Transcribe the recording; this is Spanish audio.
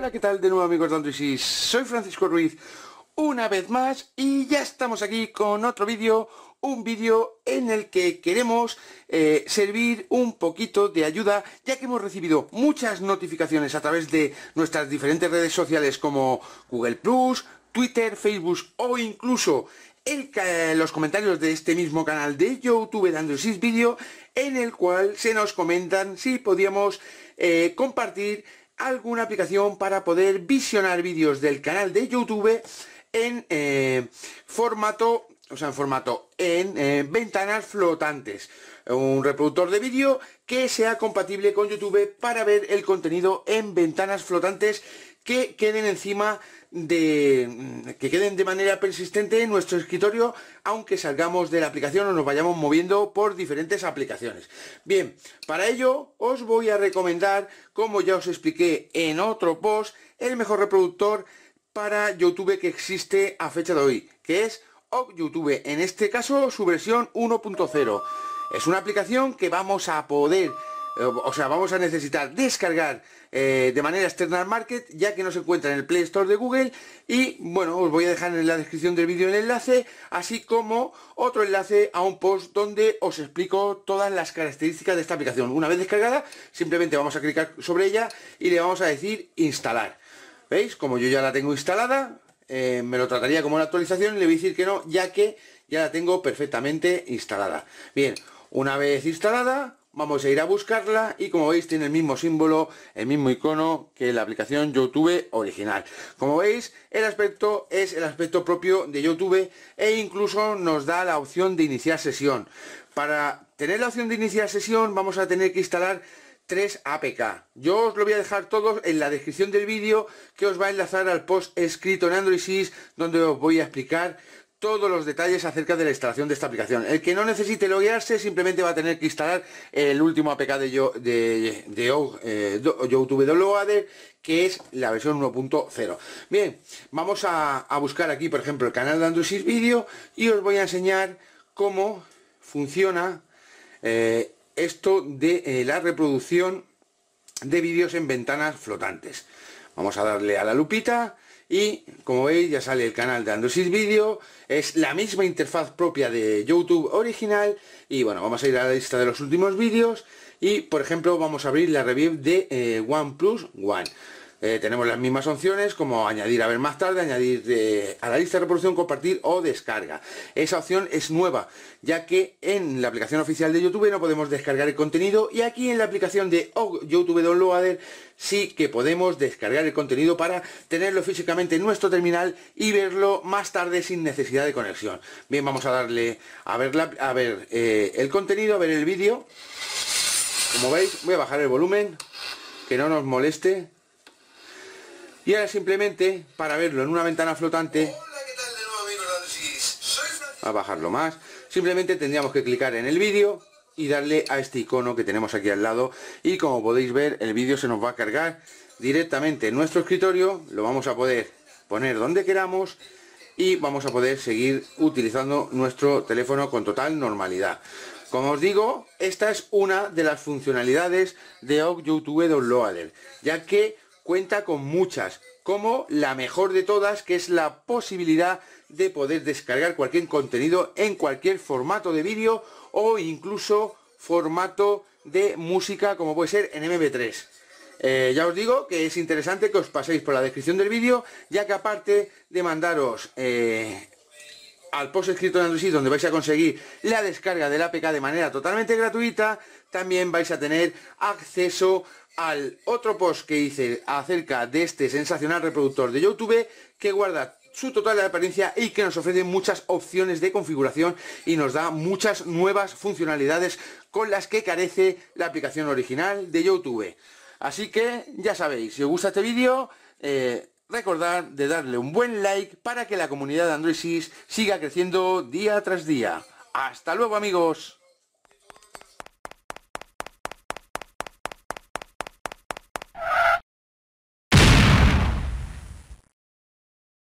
Hola, ¿qué tal? De nuevo amigos de Android soy Francisco Ruiz una vez más y ya estamos aquí con otro vídeo, un vídeo en el que queremos eh, servir un poquito de ayuda ya que hemos recibido muchas notificaciones a través de nuestras diferentes redes sociales como Google+, Plus Twitter, Facebook o incluso el, los comentarios de este mismo canal de YouTube de Android Video en el cual se nos comentan si podíamos eh, compartir alguna aplicación para poder visionar vídeos del canal de YouTube en eh, formato, o sea, en formato, en eh, ventanas flotantes. Un reproductor de vídeo que sea compatible con YouTube para ver el contenido en ventanas flotantes que queden encima de mm, que queden de manera persistente en nuestro escritorio aunque salgamos de la aplicación o nos vayamos moviendo por diferentes aplicaciones bien para ello os voy a recomendar como ya os expliqué en otro post el mejor reproductor para youtube que existe a fecha de hoy que es youtube en este caso su versión 1.0 es una aplicación que vamos a poder eh, o sea, vamos a necesitar descargar eh, de manera external market, ya que no se encuentra en el Play Store de Google. Y bueno, os voy a dejar en la descripción del vídeo el enlace, así como otro enlace a un post donde os explico todas las características de esta aplicación. Una vez descargada, simplemente vamos a clicar sobre ella y le vamos a decir instalar. ¿Veis? Como yo ya la tengo instalada, eh, me lo trataría como una actualización, y le voy a decir que no, ya que ya la tengo perfectamente instalada. Bien, una vez instalada, vamos a ir a buscarla y como veis tiene el mismo símbolo, el mismo icono que la aplicación YouTube original. Como veis, el aspecto es el aspecto propio de YouTube e incluso nos da la opción de iniciar sesión. Para tener la opción de iniciar sesión vamos a tener que instalar tres APK. Yo os lo voy a dejar todos en la descripción del vídeo que os va a enlazar al post escrito en Android 6 donde os voy a explicar todos los detalles acerca de la instalación de esta aplicación. El que no necesite loguearse simplemente va a tener que instalar el último APK de, yo, de, de, eh, YouTube que es la versión 1.0. Bien, vamos a, buscar aquí, por ejemplo, el canal de Android Video y os voy a enseñar cómo funciona eh, esto de eh, la reproducción de vídeos en ventanas flotantes. Vamos a darle a la lupita y como veis ya sale el canal de Android Video, es la misma interfaz propia de YouTube original y bueno, vamos a ir a la lista de los últimos vídeos y por ejemplo vamos a abrir la review de One eh, OnePlus One. Eh, tenemos las mismas opciones como añadir a ver más tarde, añadir eh, a la lista de reproducción, compartir o descarga. Esa opción es nueva, ya que en la aplicación oficial de YouTube no podemos descargar el contenido y aquí en la aplicación de YouTube Downloader sí que podemos descargar el contenido para tenerlo físicamente en nuestro terminal y verlo más tarde sin necesidad de conexión. Bien, vamos a darle a ver, a ver eh, el contenido, a ver el vídeo. Como veis, voy a bajar el volumen, que no nos moleste. Y ahora simplemente para verlo en una ventana flotante... A bajarlo más. Simplemente tendríamos que clicar en el vídeo y darle a este icono que tenemos aquí al lado. Y como podéis ver, el vídeo se nos va a cargar directamente en nuestro escritorio. Lo vamos a poder poner donde queramos y vamos a poder seguir utilizando nuestro teléfono con total normalidad. Como os digo, esta es una de las funcionalidades de Oc YouTube Downloader, ya que cuenta con muchas, como la mejor de todas, que es la posibilidad de poder descargar cualquier contenido en cualquier formato de vídeo o incluso formato de música como puede ser en MP3. Eh, ya os digo que es interesante que os paséis por la descripción del vídeo, ya que aparte de mandaros eh, al post escrito en Android donde vais a conseguir la descarga del APK de manera totalmente gratuita, también vais a tener acceso al otro post que hice acerca de este sensacional reproductor de YouTube que guarda su total apariencia y que nos ofrece muchas opciones de configuración y nos da muchas nuevas funcionalidades con las que carece la aplicación original de YouTube. Así que ya sabéis, si os gusta este vídeo, eh, recordad de darle un buen like para que la comunidad de Android 6 siga creciendo día tras día. ¡Hasta luego amigos!